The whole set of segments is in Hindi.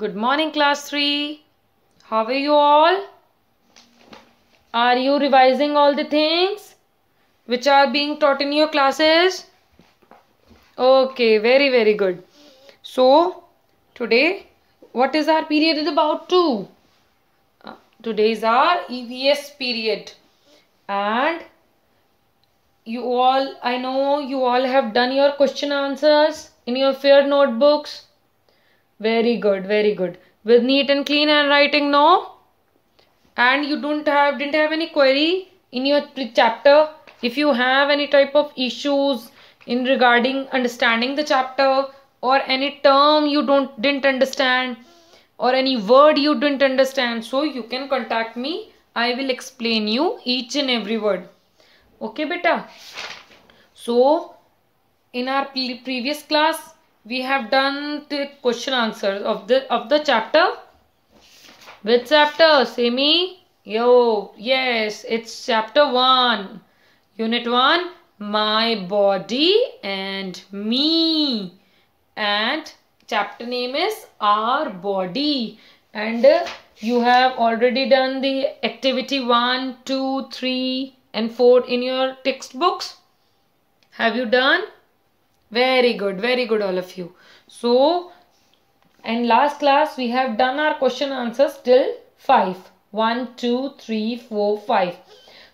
Good morning class 3. How are you all? Are you revising all the things which are being taught in your classes? Okay, very very good. So, today what is our period is about to? Uh, today is our EVS period and you all, I know you all have done your question answers in your fair notebooks very good, very good. With neat and clean handwriting, no? And you don't have, didn't have any query in your chapter. If you have any type of issues in regarding understanding the chapter or any term you don't didn't understand or any word you didn't understand, so you can contact me. I will explain you each and every word. Okay, beta. So, in our pre previous class, we have done the question answers of the of the chapter which chapter semi yo yes it's chapter 1 unit 1 my body and me and chapter name is our body and uh, you have already done the activity 1 2 3 and 4 in your textbooks have you done very good, very good all of you. So, and last class we have done our question answers till 5. 1, 2, 3, 4, 5.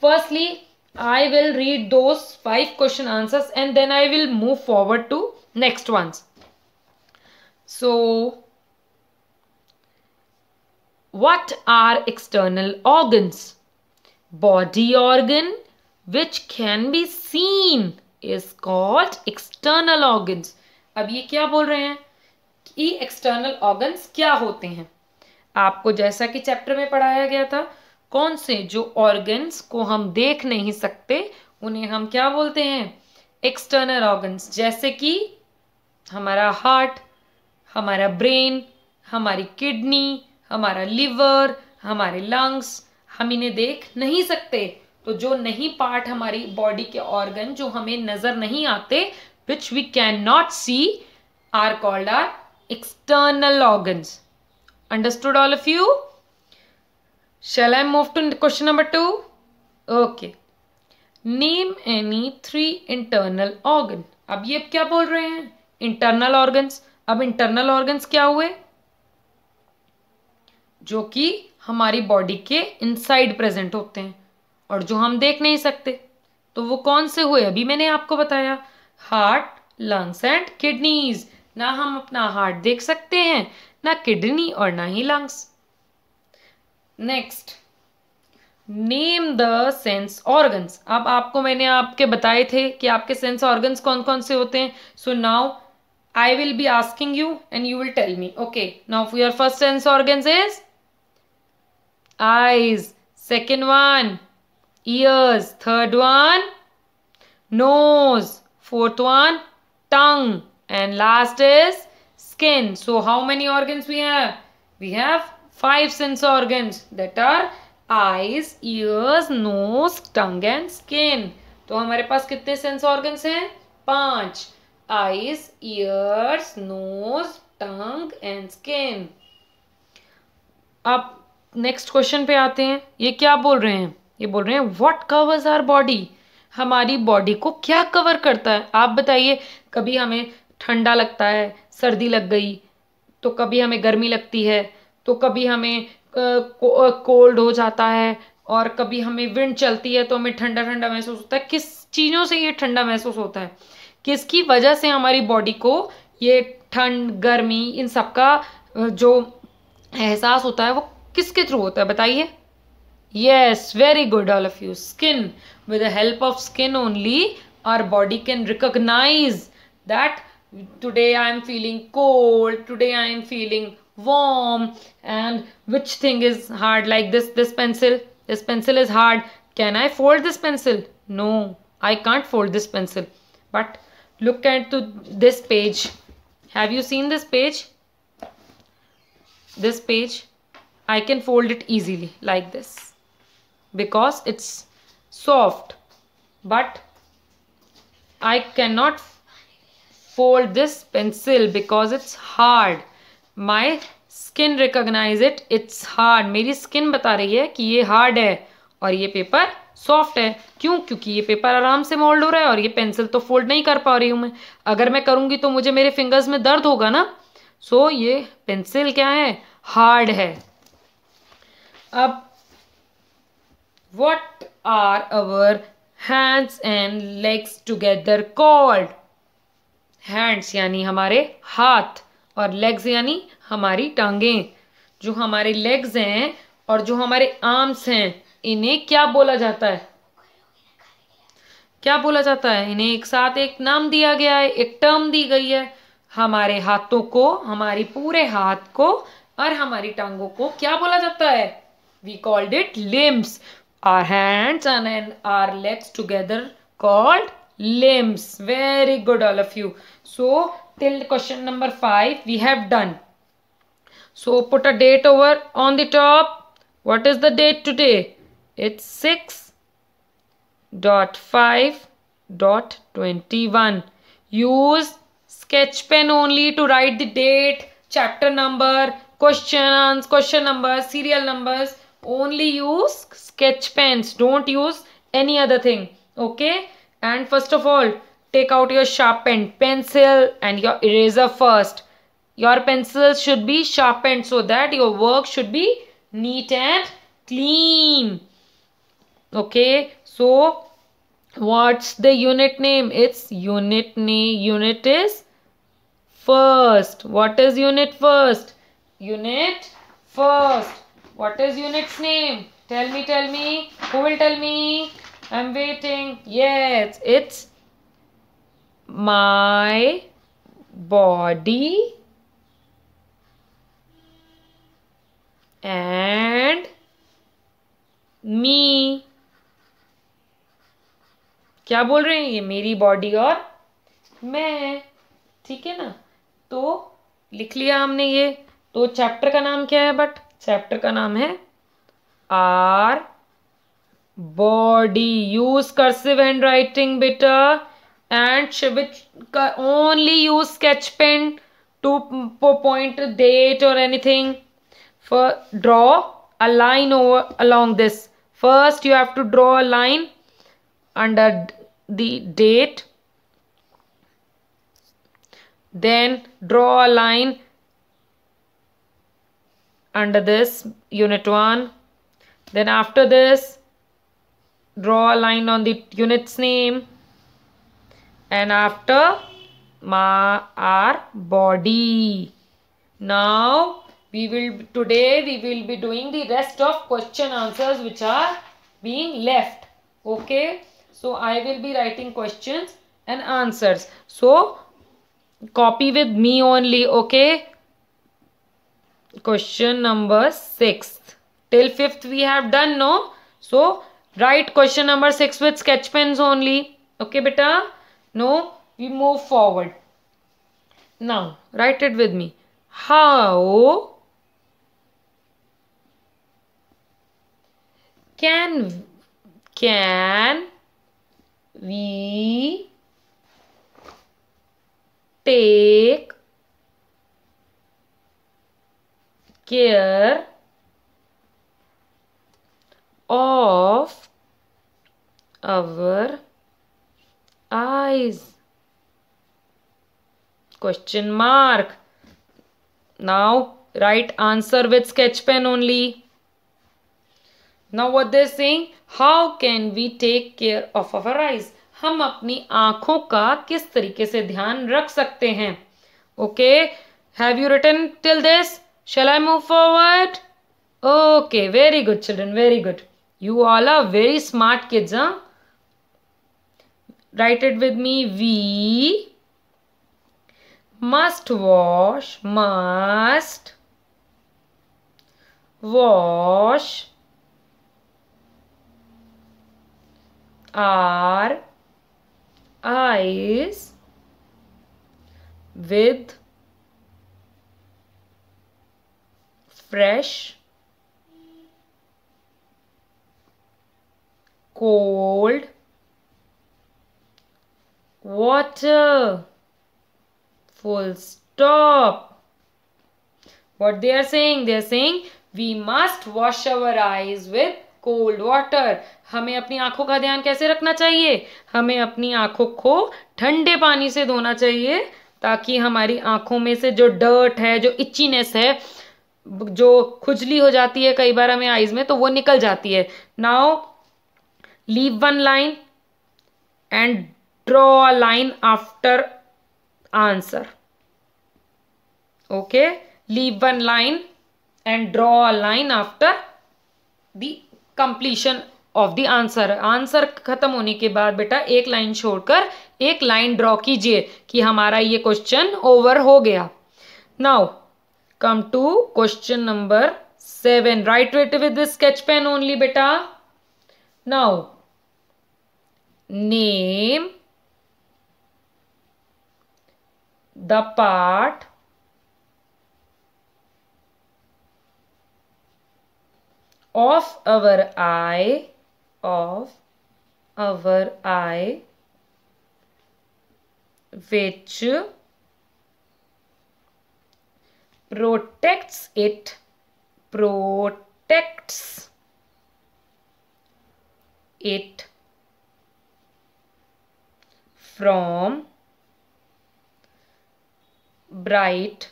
Firstly, I will read those 5 question answers and then I will move forward to next ones. So, what are external organs? Body organ which can be seen is called external organs अब ये क्या बोल रहे हैं कि एक्सटर्नल ऑर्गन्स क्या होते हैं आपको जैसा कि चैप्टर में पढ़ाया गया था कौन से जो ऑर्गन्स को हम देख नहीं सकते उन्हें हम क्या बोलते हैं एक्सटर्नल ऑर्गन्स जैसे कि हमारा हार्ट हमारा ब्रेन हमारी किडनी हमारा लिवर हमारे लंग्स हम इन्हें देख नहीं सकते तो जो नहीं पार्ट हमारी बॉडी के ऑर्गन जो हमें नजर नहीं आते which we can not see are called are external organ understood all of you shall I move to question number two okay name any three internal organ अब ये क्या बोल रहे हैं इंटरनल ऑर्गन अब इंटरनल ऑर्गन्स क्या हुए जो कि हमारी बॉडी के इनसाइड प्रेजेंट होते हैं और जो हम देख नहीं सकते तो वो कौन से हुए अभी मैंने आपको बताया हार्ट लंग्स एंड किडनीज ना हम अपना हार्ट देख सकते हैं ना किडनी और ना ही lungs next name the sense organs अब आपको मैंने आपके बताए थे कि आपके सेंस ऑर्गन्स कौन कौन से होते हैं so now I will be asking you and you will tell me okay now your first sense organs is eyes second one ears third one nose fourth one tongue and last is skin so how many organs we have we have five sense organs that are eyes ears nose tongue and skin to hamare paas kitne sense organs hain panch eyes ears nose tongue and skin ab next question pe aate hain ye kya bol rahe hain ये बोल रहे हैं वॉट कवर्स आर बॉडी हमारी बॉडी को क्या कवर करता है आप बताइए कभी हमें ठंडा लगता है सर्दी लग गई तो कभी हमें गर्मी लगती है तो कभी हमें कोल्ड हो जाता है और कभी हमें विंड चलती है तो हमें ठंडा ठंडा महसूस होता है किस चीज़ों से ये ठंडा महसूस होता है किसकी वजह से हमारी बॉडी को ये ठंड गर्मी इन सब का जो एहसास होता है वो किसके थ्रू होता है बताइए Yes, very good all of you. Skin. With the help of skin only our body can recognize that today I am feeling cold, today I am feeling warm and which thing is hard like this, this pencil. This pencil is hard. Can I fold this pencil? No, I can't fold this pencil. But look at to this page. Have you seen this page? This page. I can fold it easily like this because it's soft but I cannot fold this pencil because it's hard my skin recognise it it's hard मेरी स्किन बता रही है कि ये हार्ड है और ये पेपर सॉफ्ट है क्यों क्योंकि ये पेपर आराम से मोल्ड हो रहा है और ये पेंसिल तो फोल्ड नहीं कर पा रही हूँ मैं अगर मैं करूँगी तो मुझे मेरे फिंगर्स में दर्द होगा ना सो so, ये पेंसिल क्या है हार्ड है अब what are our hands and legs together called hands यानी हमारे हाथ और legs यानी हमारी टांगे जो हमारे legs हैं और जो हमारे arms हैं इन्हें क्या बोला जाता है क्या बोला जाता है इन्हें एक साथ एक नाम दिया गया है एक टर्म दी गई है हमारे हाथों को हमारे पूरे हाथ को और हमारी टांगों को क्या बोला जाता है we called it limbs our hands and, then our legs together called limbs. Very good all of you. So till question number 5 we have done. So put a date over on the top. What is the date today? It's 6 dot 5 dot 21. Use sketch pen only to write the date, chapter number, questions, question numbers, serial numbers only use sketch pens don't use any other thing okay and first of all take out your sharpened pencil and your eraser first your pencils should be sharpened so that your work should be neat and clean okay so what's the unit name it's unit name unit is first what is unit first unit first what is unit's name tell me tell me who will tell me i'm waiting yes it's my body and me क्या बोल रहे हैं ये मेरी बॉडी और मैं ठीक है ना तो लिख लिया हमने ये तो चैप्टर का नाम क्या है बट चैप्टर का नाम है our body use cursive hand writing बेटा एंड का only use sketch pen to point date और anything for draw a line over along this first you have to draw a line under the date then draw a line under this unit 1 then after this draw a line on the unit's name and after ma our body now we will today we will be doing the rest of question answers which are being left okay so i will be writing questions and answers so copy with me only okay question number 6th. Till 5th we have done, no? So, write question number 6 with sketch pens only. Okay, beta? No, we move forward. Now, write it with me. How can can we care of our eyes question mark now write answer with sketch pen only now what they're saying how can we take care of our eyes हम अपनी आंखों का किस तरीके से ध्यान रख सकते हैं okay have you written till this Shall I move forward? Okay, very good children, very good. You all are very smart kids, huh? Write it with me. We must wash, must wash our eyes with fresh cold water full stop what they are saying they are saying we must wash our eyes with cold water हमें अपनी आंखों का ध्यान कैसे रखना चाहिए हमें अपनी आंखों को ठंडे पानी से धोना चाहिए ताकि हमारी आंखों में से जो डर्ट है जो इच्चीनेस है जो खुजली हो जाती है कई बार हमें आइज में तो वो निकल जाती है now leave one line and draw a line after answer okay leave one line and draw a line after the completion of the answer answer खत्म होने के बाद बेटा एक लाइन छोड़कर एक लाइन ड्रॉ कीजिए कि हमारा ये क्वेश्चन ओवर हो गया now come to question number 7 write it with this sketch pen only beta now name the part of our eye of our eye which protects it protects it from bright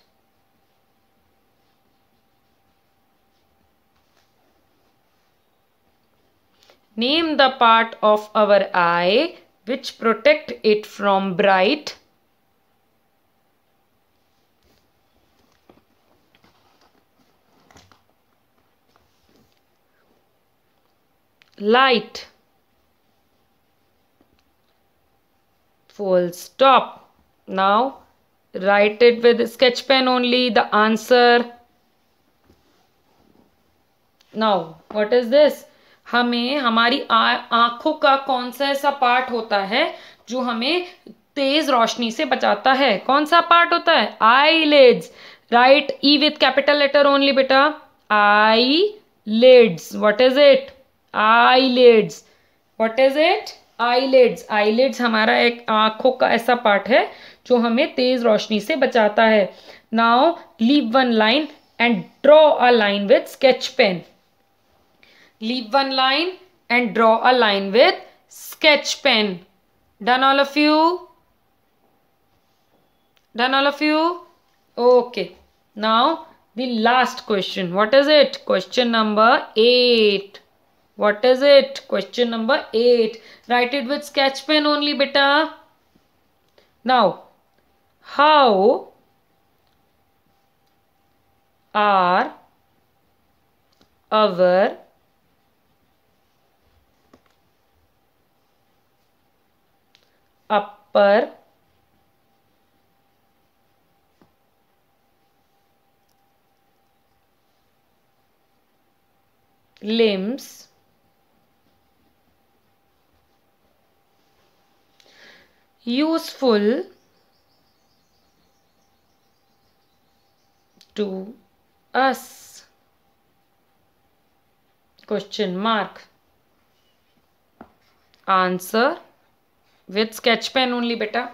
Name the part of our eye which protect it from bright light full stop now write it with sketch pen only the answer now what is this हमें हमारी आंखों का कौन सा ऐसा पार्ट होता है जो हमें तेज रोशनी से बचाता है कौन सा पार्ट होता है eyelids write E with capital letter only बेटा eyelids what is it eyelids what is it eyelids eyelids हमारा एक आंखों का ऐसा पार्ट है जो हमें तेज रोशनी से बचाता है now leave one line and draw a line with sketch pen leave one line and draw a line with sketch pen done all of you done all of you okay now the last question what is it question number eight What is it? Question number 8. Write it with sketch pen only, beta. Now, how are our upper limbs useful to us question mark answer with sketch pen only beta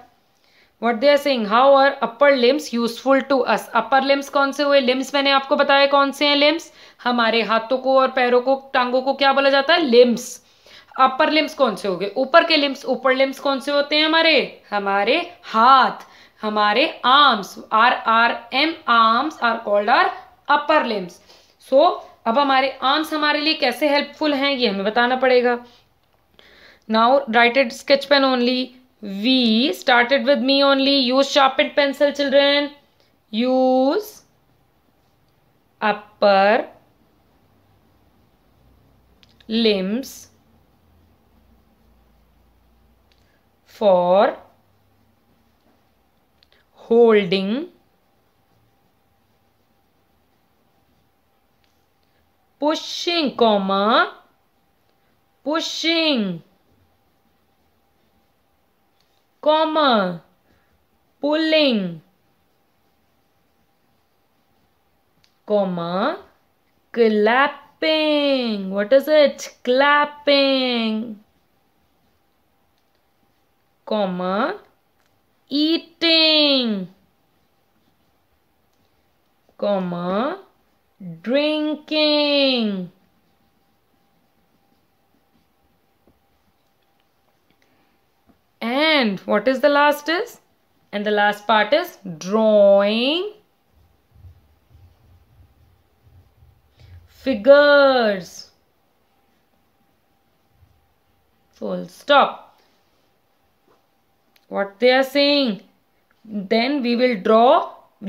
what they are saying how are upper limbs useful to us upper limbs कौन से हुए लिम्स मैंने आपको बताया कौन से हैं लिम्स हमारे हाथों को और पैरों को टांगों को क्या बोला जाता है लिम्स अपर लिम्स कौन से हो गए ऊपर के लिम्स ऊपर लिम्स कौन से होते हैं हमारे हमारे हाथ हमारे arms are R M arms are called our upper limbs so अब हमारे आर्म्स हमारे लिए कैसे हेल्पफुल हैं ये हमें बताना पड़ेगा now write it sketch pen only we started with me only use sharpened pencil children use upper limbs for holding pushing comma pushing comma pulling comma clapping what is it clapping comma, eating, comma, drinking. And what is the last is? And the last part is drawing figures. Full stop what they are saying then we will draw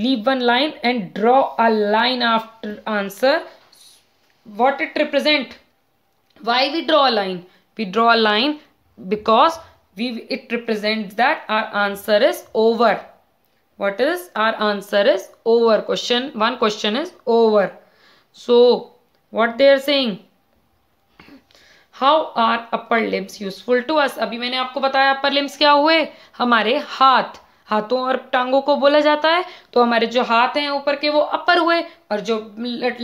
leave one line and draw a line after answer what it represent why we draw a line we draw a line because we it represents that our answer is over what is our answer is over question one question is over so what they are saying how are upper limbs useful to us अभी मैंने आपको बताया अपर लिम्स क्या हुए हमारे हाथ हाथों और टांगों को बोला जाता है तो हमारे जो हाथ हैं ऊपर के वो अपर हुए और जो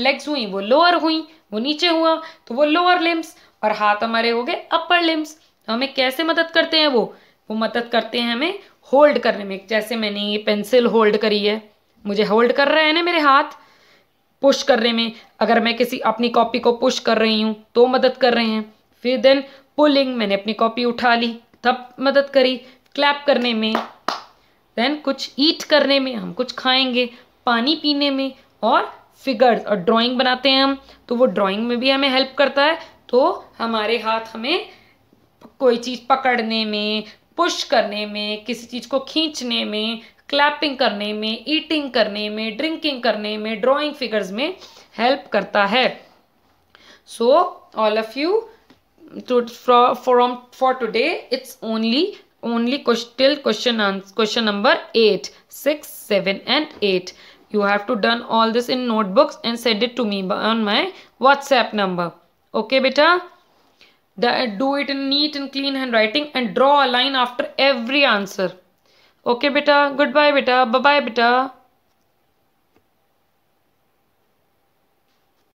लेग्स हुई वो लोअर हुई वो नीचे हुआ तो वो लोअर लिम्स और हाथ हमारे हो गए अपर लिम्स तो हमें कैसे मदद करते हैं वो वो मदद करते हैं हमें होल्ड करने में जैसे मैंने ये पेंसिल होल्ड करी है मुझे होल्ड कर रहा है ना मेरे हाथ पुश करने में अगर मैं किसी अपनी कॉपी को पुश कर रही हूँ तो मदद कर रहे हैं फिर देन पुलिंग मैंने अपनी कॉपी उठा ली तब मदद करी क्लैप करने में देन कुछ ईट करने में हम कुछ खाएंगे पानी पीने में और फिगर्स और ड्राइंग बनाते हैं हम तो वो ड्राइंग में भी हमें हेल्प करता है तो हमारे हाथ हमें कोई चीज़ पकड़ने में पुश करने में किसी चीज़ को खींचने में क्लैपिंग करने में ईटिंग करने में ड्रिंकिंग करने में ड्राइंग फिगर्स में हेल्प करता है so all of you to from, um, from for today it's only only question till question question number eight, six, seven and 8 you have to done all this in notebooks and send it to me on my whatsapp number okay beta do it in neat and clean handwriting and draw a line after every answer okay beta goodbye beta bye bye beta